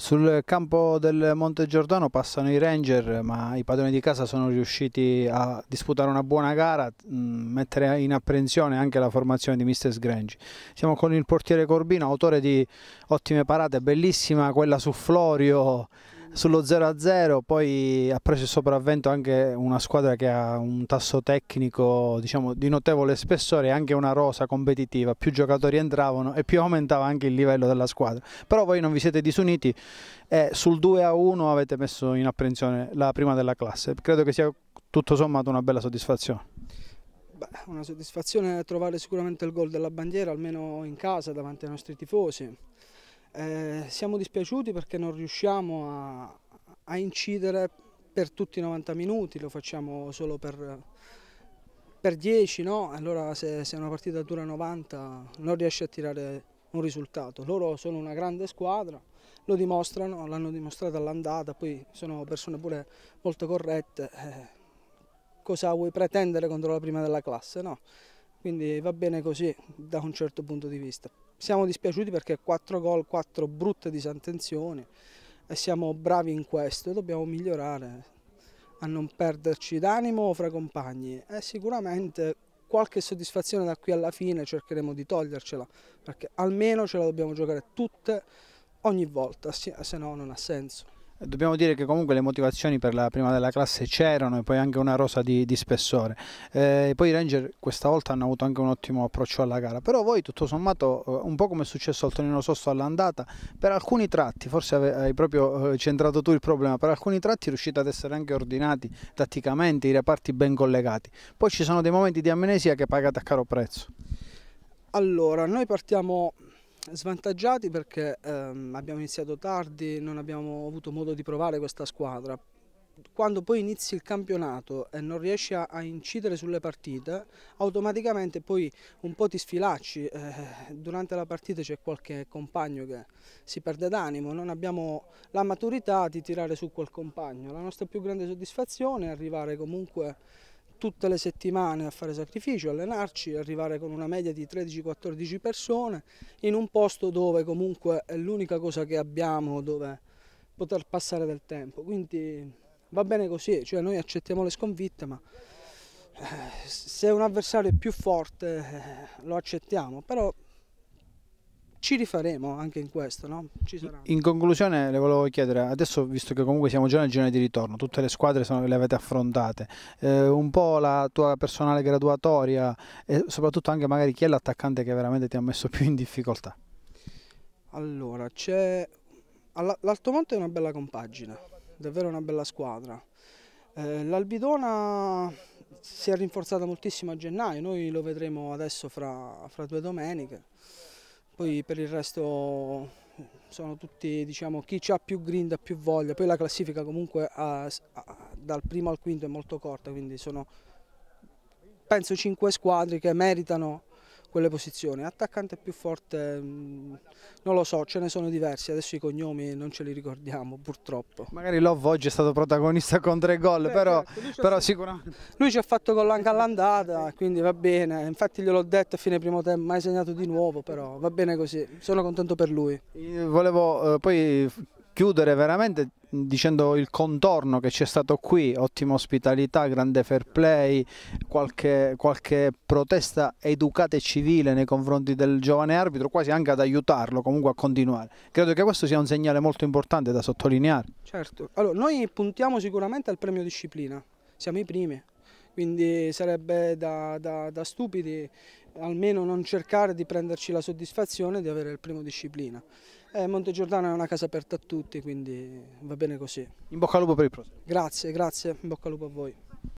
Sul campo del Monte Giordano passano i Ranger, ma i padroni di casa sono riusciti a disputare una buona gara, mm, mettere in apprensione anche la formazione di Mr. Sgrangi. Siamo con il portiere Corbino, autore di ottime parate, bellissima quella su Florio sullo 0-0, poi ha preso il sopravvento anche una squadra che ha un tasso tecnico diciamo, di notevole spessore e anche una rosa competitiva, più giocatori entravano e più aumentava anche il livello della squadra. Però voi non vi siete disuniti e sul 2-1 avete messo in apprensione la prima della classe, credo che sia tutto sommato una bella soddisfazione. Beh, una soddisfazione è trovare sicuramente il gol della bandiera, almeno in casa davanti ai nostri tifosi eh, siamo dispiaciuti perché non riusciamo a, a, incidere per tutti i 90 minuti, lo facciamo solo per, per 10, no? allora se, se, una partita dura 90 non riesce a tirare un risultato. Loro sono una grande squadra, lo dimostrano, l'hanno dimostrato all'andata, poi sono persone pure molto corrette. Eh, cosa vuoi pretendere contro la prima della classe? No? quindi va bene così da un certo punto di vista. Siamo dispiaciuti perché 4 gol, 4 brutte disattenzioni e siamo bravi in questo dobbiamo migliorare a non perderci d'animo fra compagni e sicuramente qualche soddisfazione da qui alla fine cercheremo di togliercela perché almeno ce la dobbiamo giocare tutte ogni volta, se no non ha senso dobbiamo dire che comunque le motivazioni per la prima della classe c'erano e poi anche una rosa di, di spessore. Eh, poi i Ranger questa volta hanno avuto anche un ottimo approccio alla gara, però voi tutto sommato, eh, un po' come è successo al Tonino Sosto all'andata, per alcuni tratti, forse hai proprio eh, centrato tu il problema, per alcuni tratti riuscite ad essere anche ordinati tatticamente, i reparti ben collegati. Poi ci sono dei momenti di amnesia che pagate a caro prezzo. Allora, noi partiamo Svantaggiati perché ehm, abbiamo iniziato tardi, non abbiamo avuto modo di provare questa squadra. Quando poi inizi il campionato e non riesci a, a incidere sulle partite, automaticamente poi un po' ti sfilacci. Eh, durante la partita c'è qualche compagno che si perde d'animo, non abbiamo la maturità di tirare su quel compagno. La nostra più grande soddisfazione è arrivare comunque tutte le settimane a fare sacrifici, allenarci, arrivare con una media di 13-14 persone in un posto dove comunque è l'unica cosa che abbiamo dove poter passare del tempo. Quindi va bene così, cioè noi accettiamo le sconfitte ma eh, se un avversario è più forte eh, lo accettiamo, però ci rifaremo anche in questo, no? In conclusione le volevo chiedere, adesso visto che comunque siamo già nel girone di ritorno, tutte le squadre sono, le avete affrontate, eh, un po' la tua personale graduatoria e soprattutto anche magari chi è l'attaccante che veramente ti ha messo più in difficoltà? Allora, c'è... Monte è una bella compagine, davvero una bella squadra. Eh, L'Albidona si è rinforzata moltissimo a gennaio, noi lo vedremo adesso fra, fra due domeniche. Poi per il resto sono tutti, diciamo, chi ha più grinda, più voglia. Poi la classifica comunque ha, ha, dal primo al quinto è molto corta, quindi sono penso cinque squadre che meritano quelle posizioni. Attaccante più forte, mm, non lo so, ce ne sono diversi, adesso i cognomi non ce li ricordiamo purtroppo. Magari Love oggi è stato protagonista con tre gol, Beh, però, certo. però sicuramente... Lui ci ha fatto gol anche all'andata, quindi va bene, infatti gliel'ho detto a fine primo tempo, mai segnato di nuovo, però va bene così, sono contento per lui. Volevo eh, poi chiudere veramente dicendo il contorno che c'è stato qui, ottima ospitalità, grande fair play, qualche, qualche, protesta educata e civile nei confronti del giovane arbitro, quasi anche ad aiutarlo comunque a continuare. Credo che questo sia un segnale molto importante da sottolineare. Certo, allora noi puntiamo sicuramente al premio disciplina, siamo i primi, quindi sarebbe da, da, da stupidi almeno non cercare di prenderci la soddisfazione di avere il premio disciplina. Eh, Monte Giordano è una casa aperta a tutti, quindi va bene così. In bocca al lupo per il prossimo. Grazie, grazie, in bocca al lupo a voi.